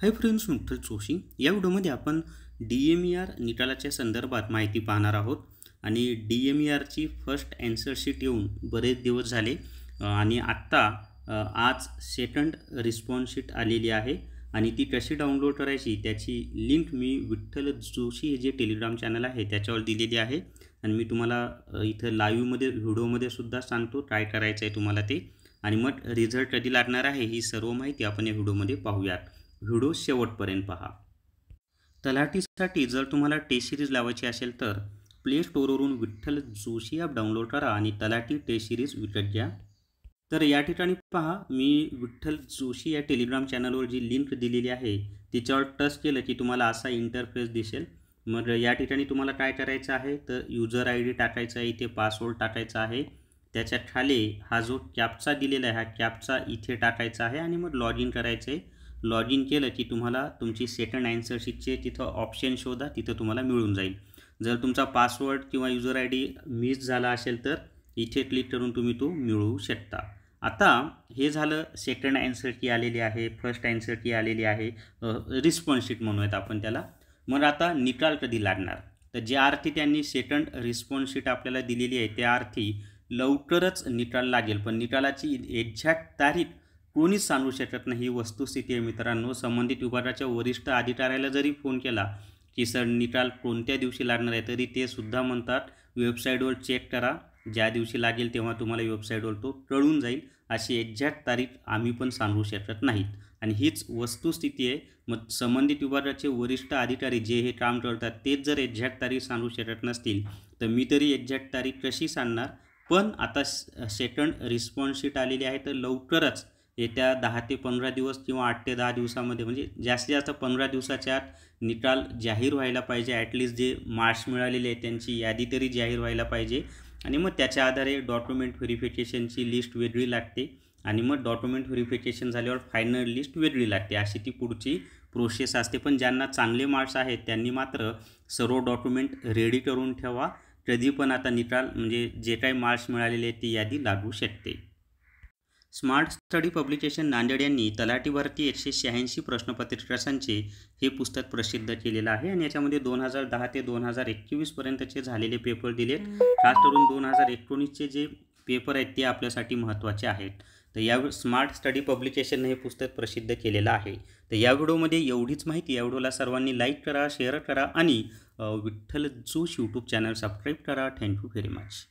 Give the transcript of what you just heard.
hi friends नुकतंच जोशी या व्हिडिओमध्ये आपण डी एम ई आर निकालाच्या संदर्भात माहिती पाहणार आहोत आणि डी एम ई आरची फर्स्ट शीट येऊन बरेच दिवस झाले आणि आत्ता आज सेकंड शीट आलेली आहे आणि ती कशी डाउनलोड करायची त्याची लिंक मी विठ्ठल जोशी हे जे टेलिग्राम चॅनल आहे त्याच्यावर दिलेली आहे आणि मी तुम्हाला इथं लाईव्हमध्ये व्हिडिओमध्ये सुद्धा सांगतो काय करायचं आहे तुम्हाला ते आणि मग रिझल्ट कधी लागणार आहे ही सर्व माहिती आपण या व्हिडिओमध्ये पाहूयात व्हिडिओ शेवटपर्यंत पहा तलाठीसाठी जर तुम्हाला टेस्ट सिरीज लावायची असेल तर प्ले स्टोरवरून विठ्ठल जोशी ॲप डाउनलोड करा आणि तलाठी टेस्ट सिरीज विकत घ्या तर या ठिकाणी पहा मी विठ्ठल जोशी या टेलिग्राम चॅनलवर जी लिंक दिलेली आहे तिच्यावर टच केलं की तुम्हाला असा इंटरफेस दिसेल मग या ठिकाणी तुम्हाला काय करायचं आहे तर युजर आय डी टाकायचं आहे इथे पासवर्ड टाकायचा आहे त्याच्या खाली हा जो कॅपचा दिलेला आहे हा कॅपचा इथे टाकायचा आहे आणि मग लॉग इन करायचं आहे लॉग इन केलं की तुम्हाला तुमची सेकंड ॲन्सरशीटचे तिथं ऑप्शन शोधा तिथं तुम्हाला मिळून जाईल जर तुमचा पासवर्ड किंवा युजर आय डी मिस झाला असेल तर इथे क्लिक करून तुम्ही तो मिळवू शकता आता हे झालं सेकंड ॲन्सर की आलेली आहे फर्स्ट ॲन्सर की आलेली आहे रिस्पॉन्सशीट म्हणूयात आपण त्याला मग आता निकाल कधी लागणार तर जे अर्थी त्यांनी सेकंड रिस्पॉन्सशीट आपल्याला दिलेली आहे त्या अर्थी लवकरच निकाल लागेल पण निकालाची एक्झॅक्ट तारीख कोणीच सांगू शकत नाही ही वस्तुस्थिती आहे मित्रांनो संबंधित विभागाच्या वरिष्ठ अधिकाऱ्याला जरी फोन केला की सर निकाल कोणत्या दिवशी लागणार आहे तरी ते सुद्धा म्हणतात वेबसाईटवर चेक करा ज्या दिवशी लागेल तेव्हा तुम्हाला वेबसाईटवर तो कळून जाईल अशी एक्झॅक्ट तारीख आम्ही पण सांगू शकत नाहीत आणि हीच वस्तुस्थिती आहे मग संबंधित विभागाचे वरिष्ठ अधिकारी जे हे काम करतात तेच जर एक्झॅक्ट तारीख सांगू शकत नसतील तर मी तरी एक्झॅक्ट तारीख कशी सांगणार पण आता सेकंड रिस्पॉन्स शीट आलेली आहे तर लवकरच येत्या दहा ते पंधरा दिवस किंवा आठ ते दहा दिवसामध्ये म्हणजे जास्तीत जास्त पंधरा दिवसाच्या आत निकाल जाहीर व्हायला पाहिजे ॲटलिस्ट जे मार्क्स मिळालेले आहेत त्यांची यादी तरी जाहीर व्हायला पाहिजे आणि मग त्याच्या आधारे डॉक्युमेंट व्हेरिफिकेशनची लिस्ट वेगळी लागते आणि मग डॉक्युमेंट व्हेरिफिकेशन झाल्यावर फायनल लिस्ट वेगळी लागते अशी ती पुढची प्रोसेस असते पण ज्यांना चांगले मार्क्स आहेत त्यांनी मात्र सर्व डॉक्युमेंट रेडी करून ठेवा कधी पण आता निकाल म्हणजे जे काही मार्क्स मिळालेले आहेत ती यादी लागू शकते स्मार्ट स्टडी पब्लिकेशन नांदेड यांनी तलाठी एकशे शहाऐंशी प्रश्नपत्रिकांचे हे पुस्तक प्रसिद्ध केलेलं आहे आणि याच्यामध्ये दोन हजार दहा ते दोन हजार एकवीसपर्यंतचे झालेले पेपर दिलेत खास करून दोन हजार एकोणीसचे जे पेपर आहेत ते आपल्यासाठी महत्त्वाचे आहेत तर या स्मार्ट स्टडी पब्लिकेशन हे पुस्तक प्रसिद्ध केलेलं आहे तर या व्हिडिओमध्ये एवढीच माहिती या व्हिडिओला सर्वांनी लाईक करा शेअर करा आणि Vitthal Joshi YouTube channel subscribe करा थँक्यू व्हेरी मच